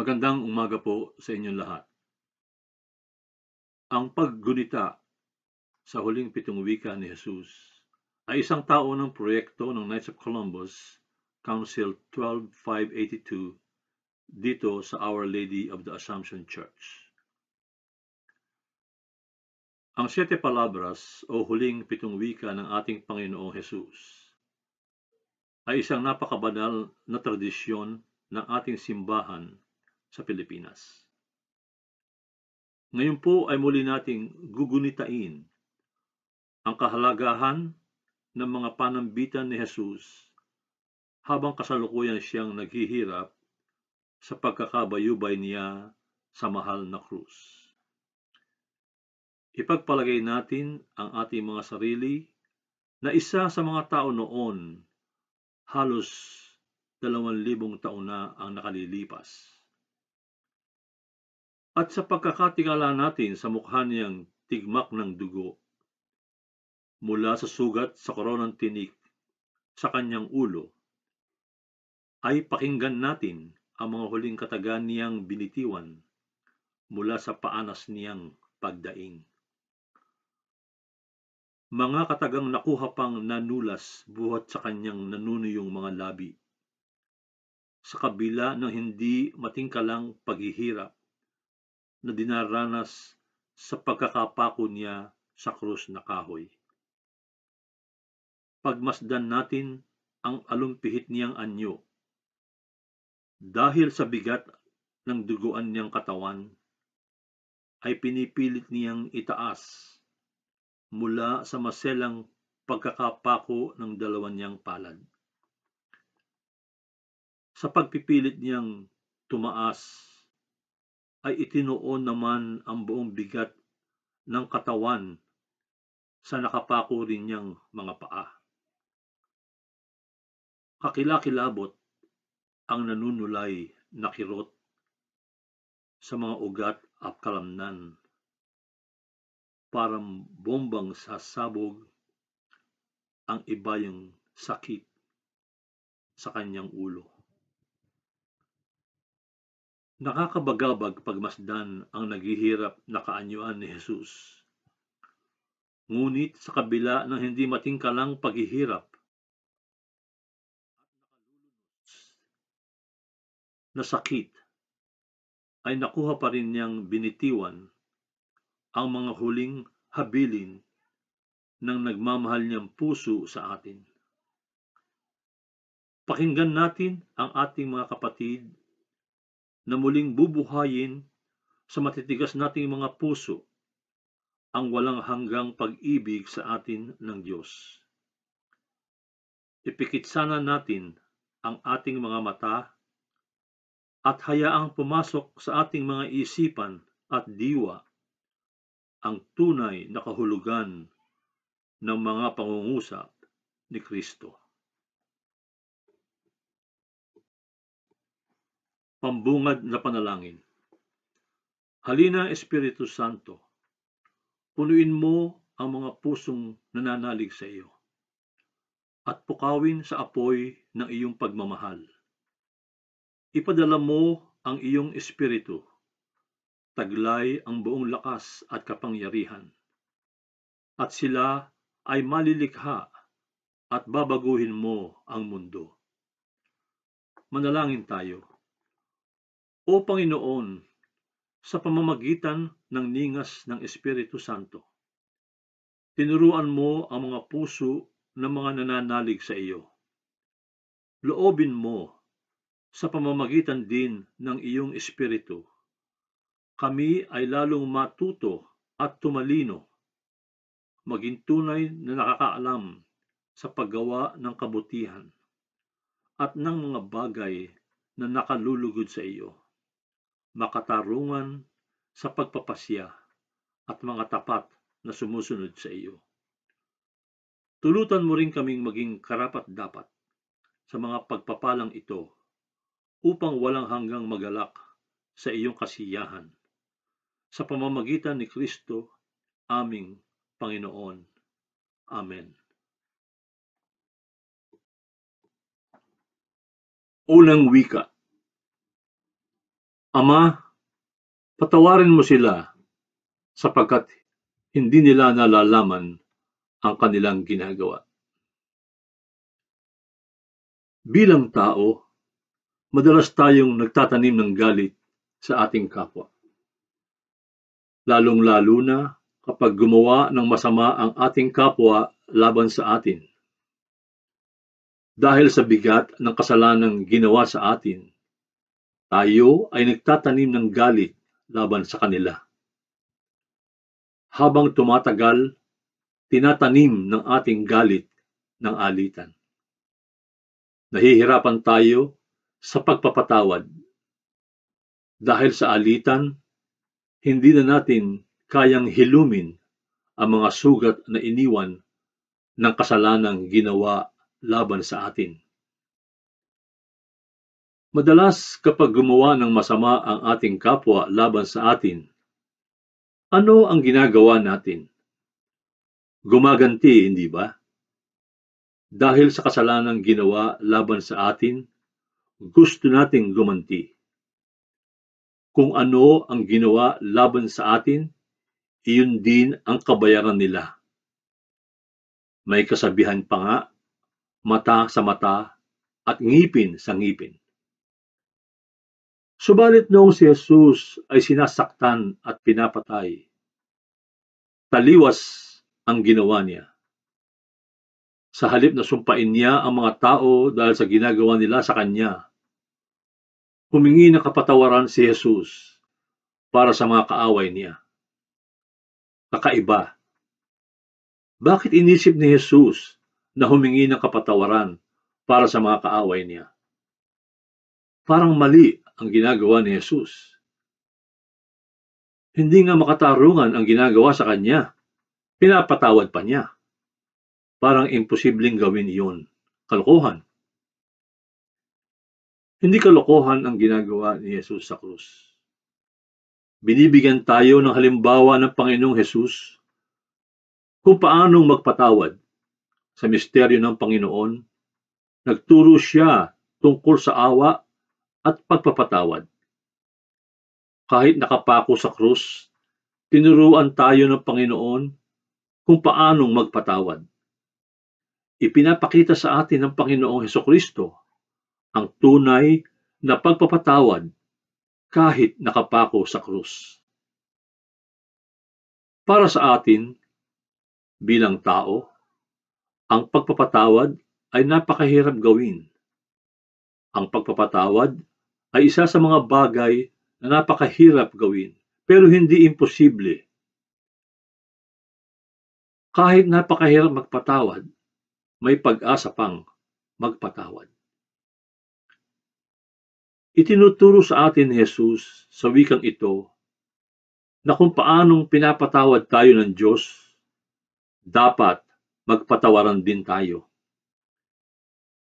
Magandang umaga po sa inyong lahat. Ang paggunita sa huling pitong wika ni Jesus ay isang tao ng proyekto ng Knights of Columbus Council 12582 dito sa Our Lady of the Assumption Church. Ang siyete palabras o huling pitong wika ng ating Panginoong Jesus ay isang napakabanal na tradisyon ng ating simbahan sa Pilipinas. Ngayon po ay muli nating gugunitain ang kahalagahan ng mga panambitan ni Jesus habang kasalukuyan siyang naghihirap sa pagkakabayubay niya sa mahal na krus. Ipagpalagay natin ang ating mga sarili na isa sa mga tao noon halos dalawang libong taon na ang nakalilipas at sa pagkakatingala natin sa mukha niyang tigmak ng dugo mula sa sugat sa koronang tinik sa kanyang ulo, ay pakinggan natin ang mga huling katagan niyang binitiwan mula sa paanas niyang pagdaing. Mga katagang nakuha pang nanulas buhat sa kanyang nanunuyong mga labi. Sa kabila ng hindi matingkalang paghihirap, na dinaranas sa pagkakapako niya sa krus na kahoy. Pagmasdan natin ang alumpihit niyang anyo. Dahil sa bigat ng duguan niyang katawan, ay pinipilit niyang itaas mula sa maselang pagkakapako ng dalawa niyang palad. Sa pagpipilit niyang tumaas ay itinuon naman ang buong bigat ng katawan sa nakapako rin niyang mga paa. Kakilakilabot ang nanunulay na kirot sa mga ugat at kalamnan. Parang bombang sasabog ang ibayang sakit sa kanyang ulo. Nakakabagabag pagmasdan ang naghihirap na kaanyuan ni Jesus. Ngunit sa kabila ng hindi matingkalang paghihirap, na sakit, ay nakuha pa rin niyang binitiwan ang mga huling habilin ng nagmamahal niyang puso sa atin. Pakinggan natin ang ating mga kapatid na muling bubuhayin sa matitigas nating mga puso ang walang hanggang pag-ibig sa atin ng Diyos. Ipikit sana natin ang ating mga mata at hayaang pumasok sa ating mga isipan at diwa ang tunay na kahulugan ng mga pangungusap ni Kristo. pambungad na panalangin. Halina Espiritu Santo, punuin mo ang mga pusong nananalig sa iyo at pukawin sa apoy ng iyong pagmamahal. Ipadala mo ang iyong espiritu, taglay ang buong lakas at kapangyarihan, at sila ay malilikha at babaguhin mo ang mundo. Manalangin tayo. O Panginoon, sa pamamagitan ng ningas ng Espiritu Santo, tinuruan mo ang mga puso ng mga nananalig sa iyo. Loobin mo sa pamamagitan din ng iyong Espiritu. Kami ay lalong matuto at tumalino, maging tunay na nakakaalam sa paggawa ng kabutihan at ng mga bagay na nakalulugod sa iyo makatarungan sa pagpapasya at mga tapat na sumusunod sa iyo. Tulutan mo rin kaming maging karapat-dapat sa mga pagpapalang ito upang walang hanggang magalak sa iyong kasiyahan sa pamamagitan ni Kristo aming Panginoon. Amen. Unang Wika Ama, patawarin mo sila sapagkat hindi nila nalalaman ang kanilang ginagawa. Bilang tao, madalas tayong nagtatanim ng galit sa ating kapwa. Lalong-lalo na kapag gumawa ng masama ang ating kapwa laban sa atin. Dahil sa bigat ng kasalanang ginawa sa atin, tayo ay nagtatanim ng galit laban sa kanila. Habang tumatagal, tinatanim ng ating galit ng alitan. Nahihirapan tayo sa pagpapatawad. Dahil sa alitan, hindi na natin kayang hilumin ang mga sugat na iniwan ng kasalanang ginawa laban sa atin. Madalas kapag gumawa ng masama ang ating kapwa laban sa atin, ano ang ginagawa natin? Gumaganti, hindi ba? Dahil sa kasalanang ginawa laban sa atin, gusto nating gumanti. Kung ano ang ginawa laban sa atin, iyon din ang kabayaran nila. May kasabihan pa nga, mata sa mata at ngipin sa ngipin. Subalit noong si Jesus ay sinasaktan at pinapatay, taliwas ang ginawa niya. Sa halip na sumpain niya ang mga tao dahil sa ginagawa nila sa kanya, humingi ng kapatawaran si Jesus para sa mga kaaway niya. Kakaiba. Bakit inisip ni Jesus na humingi ng kapatawaran para sa mga kaaway niya? Parang mali ang ginagawa ni Jesus. Hindi nga makatarungan ang ginagawa sa kanya. Pinapatawad pa niya. Parang imposibleng gawin iyon. Kalokohan. Hindi kalokohan ang ginagawa ni Jesus sa krus. Binibigyan tayo ng halimbawa ng Panginoong Jesus kung paanong magpatawad sa misteryo ng Panginoon. Nagturo siya tungkol sa awa at pagpapatawad. Kahit nakapako sa krus, tinuruan tayo ng Panginoon kung paanong magpatawad. Ipinapakita sa atin ng Panginoong Heso Kristo ang tunay na pagpapatawad kahit nakapako sa krus. Para sa atin, bilang tao, ang pagpapatawad ay napakahirap gawin. Ang pagpapatawad ay isa sa mga bagay na napakahirap gawin pero hindi imposible. Kahit napakahirap magpatawad, may pag-asa pang magpatawad. Itinuturo sa atin ni Jesus sa wikang ito na kung paanong pinapatawad tayo ng Diyos, dapat magpatawaran din tayo.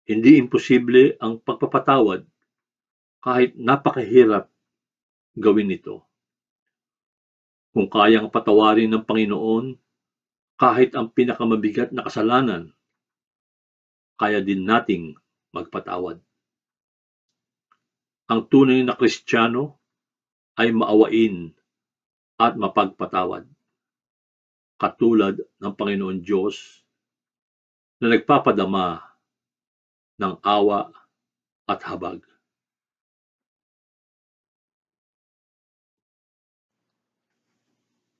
Hindi imposible ang pagpapatawad kahit napakahirap gawin ito. Kung kayang patawarin ng Panginoon kahit ang pinakamabigat na kasalanan, kaya din nating magpatawad. Ang tunay na Kristiyano ay maawain at mapagpatawad, katulad ng Panginoon Diyos na nagpapadama ng awa at habag.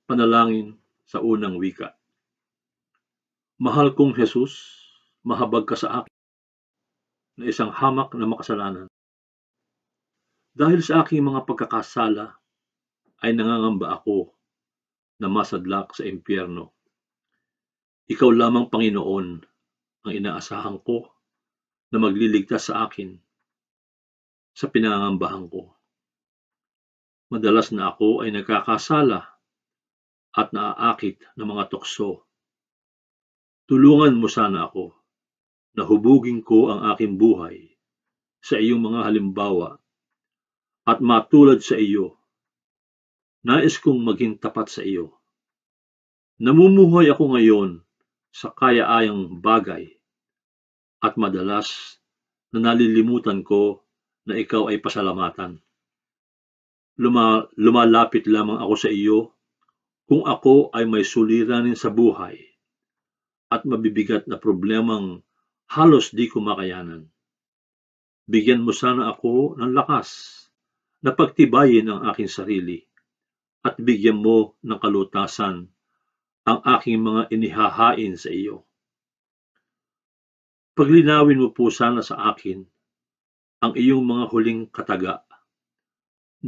Panalangin sa unang wika. Mahal kong Jesus, mahabag ka sa akin na isang hamak na makasalanan. Dahil sa aking mga pagkakasala, ay nangangamba ako na masadlak sa impyerno. Ikaw lamang, Panginoon, ang inaasahan ko na magliligtas sa akin sa pinangambahan ko. Madalas na ako ay nagkakasala at naaakit ng mga tukso. Tulungan mo sana ako na hubugin ko ang aking buhay sa iyong mga halimbawa at matulad sa iyo. Nais kong maging tapat sa iyo. Namumuhay ako ngayon sa kayaayang bagay at madalas na nalilimutan ko na ikaw ay pasalamatan. Luma, lumalapit lamang ako sa iyo kung ako ay may suliranin sa buhay at mabibigat na problemang halos di ko makayanan. Bigyan mo sana ako ng lakas na pagtibayin ang aking sarili at bigyan mo ng kalutasan ang aking mga inihahain sa iyo. Paglinawin mo po sana sa akin ang iyong mga huling kataga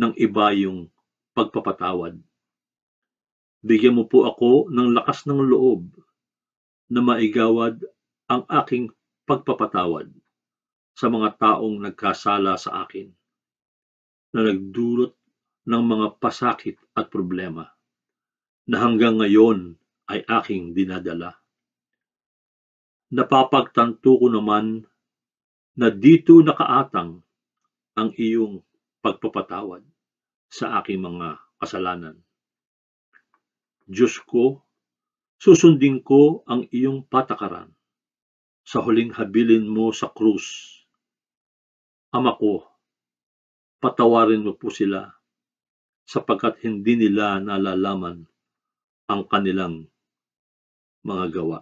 ng iba yung pagpapatawad. Bigyan mo po ako ng lakas ng loob na maigawad ang aking pagpapatawad sa mga taong nagkasala sa akin na nagdulot ng mga pasakit at problema na hanggang ngayon ay aking dinadala. Napapagtanto ko naman na dito nakaatang ang iyong pagpapatawad sa aking mga kasalanan. Diyos ko, susundin ko ang iyong patakaran sa huling habilin mo sa krus. Ama ko, patawarin mo po sila sapagkat hindi nila nalalaman ang kanilang mga gawa.